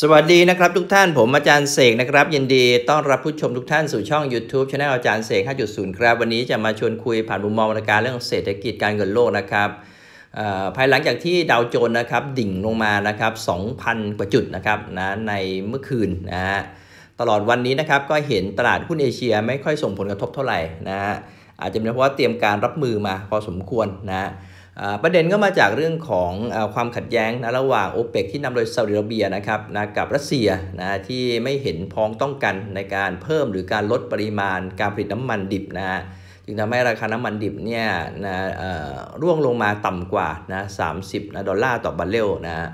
สวัสดีนะครับทุกท่านผมอาจารย์เสกนะครับ ยินดีต้อนรับผู้ชมทุกท่านสู่ช่อง YouTube ช anel อาจารย์เสก5.0 ครับวันนี้จะมาชวนคุยผ่านมุมมองการเรื่องเศรษฐกิจการเงินโลกนะครับ ภายหลังจากที่ดาวโจนส์นะครับดิ่งลงมานะครับ 2,000 กว่าจุดนะครับนะในเมื่อคืนนะฮะตลอดวันนี้นะครับก็เห็นตลาดหุ้นเอเชียไม่ค่อยส่งผลกระทบเท่าไหร่นะฮะอาจจะเป็นเพราะว่าเตรียมการรับมือมาพอสมควรนะฮะประเด็นก็มาจากเรื่องของอความขัดแย้งนะระหว่างโอเปกที่นำโดยซาอุดิอาระเบียนะครับนะกับรัสเซียนะที่ไม่เห็นพ้องต้องกันในการเพิ่มหรือการลดปริมาณการผลิตน้ำมันดิบนะจึงทำให้ราคาน้ำมันดิบเนี่ยนะร่วงลงมาต่ำกว่านะสสามิบดอลลาร์ต่อบาร์เรลนะฮะ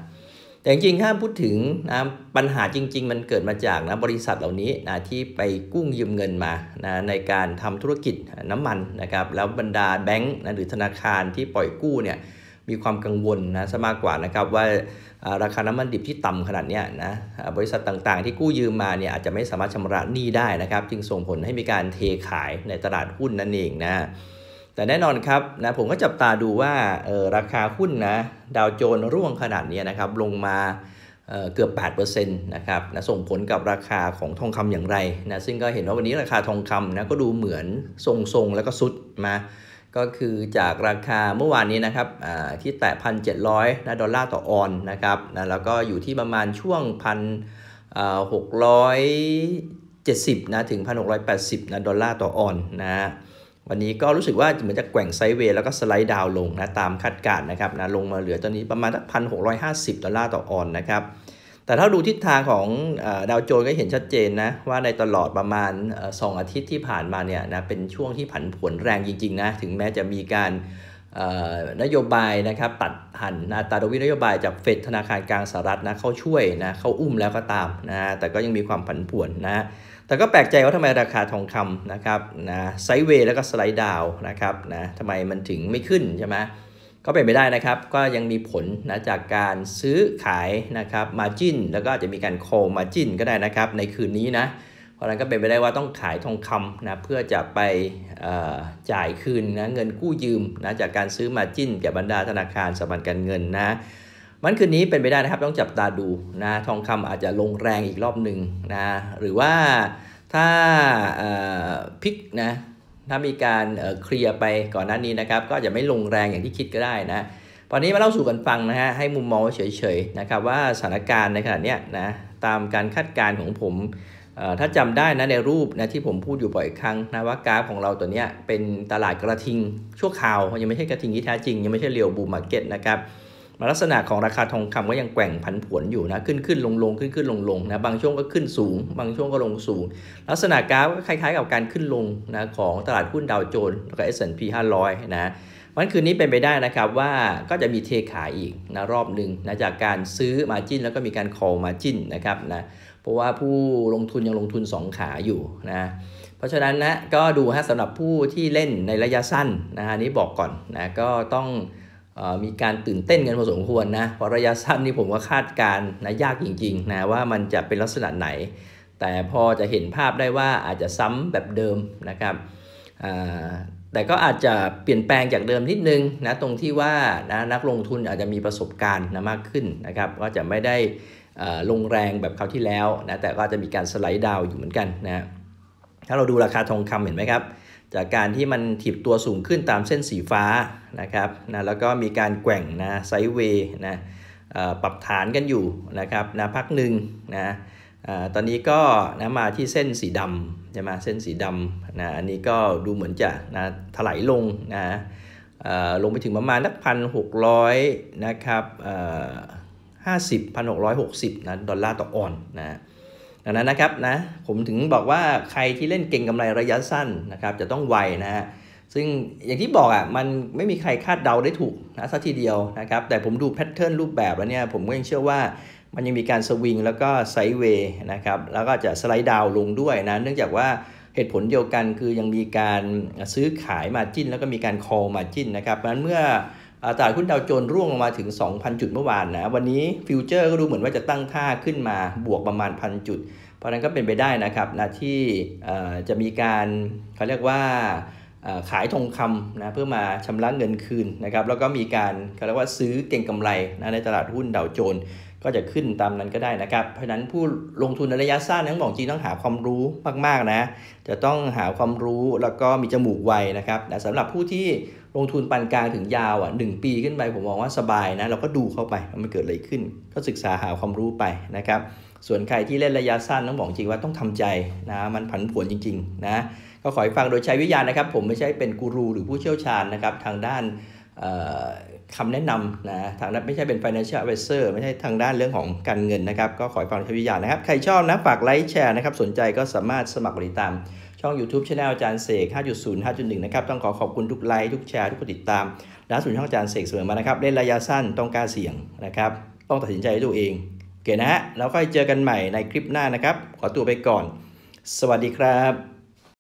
แต่จริงๆห้ามพูดถึงนะปัญหาจริง ๆ มันเกิดมาจากนะบริษัทเหล่านี้นะที่ไปกู้ยืมเงินมานะในการทำธุรกิจน้ำมันนะครับ แล้วบรรดาแบงก์นะหรือธนาคารที่ปล่อยกู้เนี่ยมีความกังวลนะซะมากกว่านะครับ ว่าราคาน้ำมันดิบที่ต่ำขนาดนี้นะบริษัทต่างๆ ที่กู้ยืมมาเนี่ยอาจจะไม่สามารถชำระหนี้ได้นะครับ จึงส่งผลให้มีการเทขายในตลาดหุ้นนั่นเองนะแต่แน่นอนครับนะผมก็จับตาดูว่าออราคาหุ้นนะดาวโจนส์ร่วงขนาดนี้นะครับ ลงมาเเกือบ8%นะครับนะส่งผลกับราคาของทองคำอย่างไรนะซึ่งก็เห็นว่าวันนี้ราคาทองคำนะก็ดูเหมือนทรงๆ แล้วก็ซุดมา ก็คือจากราคาเมื่อวานนี้นะครับที่แตะพันเจ็ดร้อยนะดอลลาร์ต่อออนนะครับนะแล้วก็อยู่ที่ประมาณช่วงพันหกร้อยเจ็ดสิบนะถึงพันหกร้อยแปดสิบนะดอลลาร์ต่อออนนะวันนี้ก็รู้สึกว่าเหมือนจะแกว่งไซเวย์ แล้วก็สไลด์ดาวลงนะตามคาดการณ์นะครับนะลงมาเหลือตอนนี้ประมาณพันหกร้อยห้าสิบดอลลาร์ต่อออนนะครับ แต่ถ้าดูทิศทางของดาวโจนก็เห็นชัดเจนนะว่าในตลอดประมาณ 2 อาทิตย์ที่ผ่านมาเนี่ยนะเป็นช่วงที่ผันผวนแรงจริงๆนะถึงแม้จะมีการนโยบายนะครับตัดหันอัตราดอกเบี้ยนโยบายจากเฟดธนาคารกลางสหรัฐนะเข้าช่วยนะเข้าอุ้มแล้วก็ตามนะแต่ก็ยังมีความผันผวนนะแต่ก็แปลกใจว่าทำไมราคาทองคำนะครับนะไซเวย์ แล้วก็สไลด์ดาวนะครับนะทำไมมันถึงไม่ขึ้นใช่ไหมก็เป็นไปได้นะครับก็ยังมีผลนะจากการซื้อขายนะครับมาจินแล้วก็อาจจะมีการโคมาจินก็ได้นะครับ ในคืนนี้นะ เพราะนั้นก็เป็นไปได้ว่าต้องขายทองคำนะเพื่อจะไปจ่ายคืนนะเงินกู้ยืมนะจากการซื้อมาจินแก่บรรดาธนาคารสถาบันการเงินนะมันคืนนี้เป็นไปได้นะครับต้องจับตาดูนะทองคำอาจจะลงแรงอีกรอบหนึ่งนะหรือว่าถ้าพิกนะ ถ้ามีการเคลียร์ไปก่อนหน้านี้นะครับก็จะไม่ลงแรงอย่างที่คิดก็ได้นะตอนนี้มาเล่าสู่กันฟังนะฮะให้มุมมองเฉยๆนะครับว่าสถานการณ์ในขณะนี้นะตามการคาดการณ์ของผม ถ้าจำได้นะในรูปนะที่ผมพูดอยู่บ่อยครั้งนะว่ากราฟของเราตัวเนี้ยเป็นตลาดกระทิง ชั่วคราวยังไม่ใช่กระทิงที่แท้จริง ยังไม่ใช่เรียวบูมมาร์เก็ตนะครับมาลักษณะของราคาทองคำก็ยังแกว่งผันผวนอยู่นะ ขึ้นขึ้นลงลงขึ้นขึ้นลงลงนะบางช่วงก็ขึ้นสูง บางช่วงก็ลงสูง ลักษณะกราฟก็คล้ายๆกับการขึ้นลงนะของตลาดหุ้นดาวโจนส์แล้วก็ S&P 500นะวันคืนนี้เป็นไปได้นะครับ ว่าก็จะมีเทขายอีกนะรอบหนึ่งนะจากการซื้อมาจิ้นแล้วก็มีการคอลมาจิ้นนะครับนะเพราะว่าผู้ลงทุนยังลงทุน 2 ขาอยู่นะเพราะฉะนั้นนะก็ดูฮะสำหรับผู้ที่เล่นในระยะสั้นนะฮะนี้บอกก่อนนะก็ต้องมีการตื่นเต้นกันพอสมควรนะพอระยะสั้นนี่ผมว่าคาดการนะยากจริงๆนะว่ามันจะเป็นลักษณะไหน แต่พอจะเห็นภาพได้ว่าอาจจะซ้ำแบบเดิมนะครับแต่ก็อาจจะเปลี่ยนแปลงจากเดิมนิดนึงนะตรงที่ว่านะนักลงทุนอาจจะมีประสบการณ์นะมากขึ้นนะครับ ก็จะไม่ได้ลงแรงแบบคราวที่แล้วนะแต่ก็จะมีการสไลด์ดาวอยู่เหมือนกันนะถ้าเราดูราคาทองคำเห็นไหมครับจากการที่มันถีบตัวสูงขึ้นตามเส้นสีฟ้านะครับ นะแล้วก็มีการแกว่งนะไซด์เวย์นะปรับฐานกันอยู่นะครับนะพักหนึ่งนะตอนนี้ก็นะมาที่เส้นสีดำจะมาเส้นสีดำนะอันนี้ก็ดูเหมือนจะนะถลายลงนะลงไปถึงประมาณนักพันหกร้อยนะครับห้าสิบพันหกร้อยหกสิบนะดอลลาร์ต่อออนนะดังนั้นนะครับนะผมถึงบอกว่าใครที่เล่นเก่งกำไรระยะสั้นนะครับจะต้องไวนะฮะซึ่งอย่างที่บอกอะ่ะมันไม่มีใครคาดเดาได้ถูกนะสักทีเดียวนะครับ แต่ผมดูแพทเทิร์นรูปแบบแล้วเนี่ย ผมก็ยังเชื่อว่ามันยังมีการสวิง แล้วก็ไซเวย์นะครับแล้วก็จะสไลด์ดาวลงด้วยนะ เนื่องจากว่าเหตุผลเดียวกันคือยังมีการซื้อขายมาจิ้น แล้วก็มีการ call มาจิ้นนะครับเพราะนั้นเมื่อตลาดหุ้นดาวโจนส์ร่วงลงมาถึง 2,000 จุดเมื่อวานนะ วันนี้ฟิวเจอร์ก็ดูเหมือนว่าจะตั้งท่าขึ้นมาบวกประมาณพันจุด เพราะนั้นก็เป็นไปได้นะครับนะที่จะมีการเขาเรียกว่าขายทองคำนะเพื่อมาชำระเงินคืนนะครับ แล้วก็มีการเขาเรียกว่าซื้อเก่งกำไรนะในตลาดหุ้นดาวโจน ก็จะขึ้นตามนั้นก็ได้นะครับ เพราะฉะนั้นผู้ลงทุนในระยะสั้นต้้งบอกจริงต้องหาความรู้มากๆนะ จะต้องหาความรู้แล้วก็มีจมูกไวนะครับแต่สำหรับผู้ที่ลงทุนปานกลางถึงยาวอ่ะหปีขึ้นไป ผมมองว่าสบายนะเราก็ดูเข้าไปมันเกิดอะไรขึ้น ก็ศึกษาหาความรู้ไปนะครับส่วนใครที่เล่นระยะสั้นต้องบอกจริงว่าต้องทำใจนะมันผันผวนจริงๆนะก็ขอให้ฟังโดยใช้วิญญาณนะครับผมไม่ใช่เป็นกูรูหรือผู้เชี่ยวชาญนะครับทางด้านคำแนะนำนะทางด้านไม่ใช่เป็น financial advisor ไม่ใช่ทางด้านเรื่องของการเงินนะครับก็ขอให้ฟังใช้วิญญาณนะครับ ใครชอบนะฝากไลค์แชร์นะครับสนใจก็สามารถสมัครบริตาม ช่อง YouTube Channel อาจารย์เสก 5.0 5.1 นะครับต้องขอขอบคุณทุกไลค์ทุกแชร์ทุกติดตามและสุนช่องอาจารย์เสกเสมอมานะครับเล่นระยะสั้นต้องกล้าเสี่ยงนะครับต้องตัดสินใจด้วยตัวเองโอเคนะฮะแล้วค่อยเจอกันใหม่ในคลิปหน้านะครับ ขอตัวไปก่อน สวัสดีครับ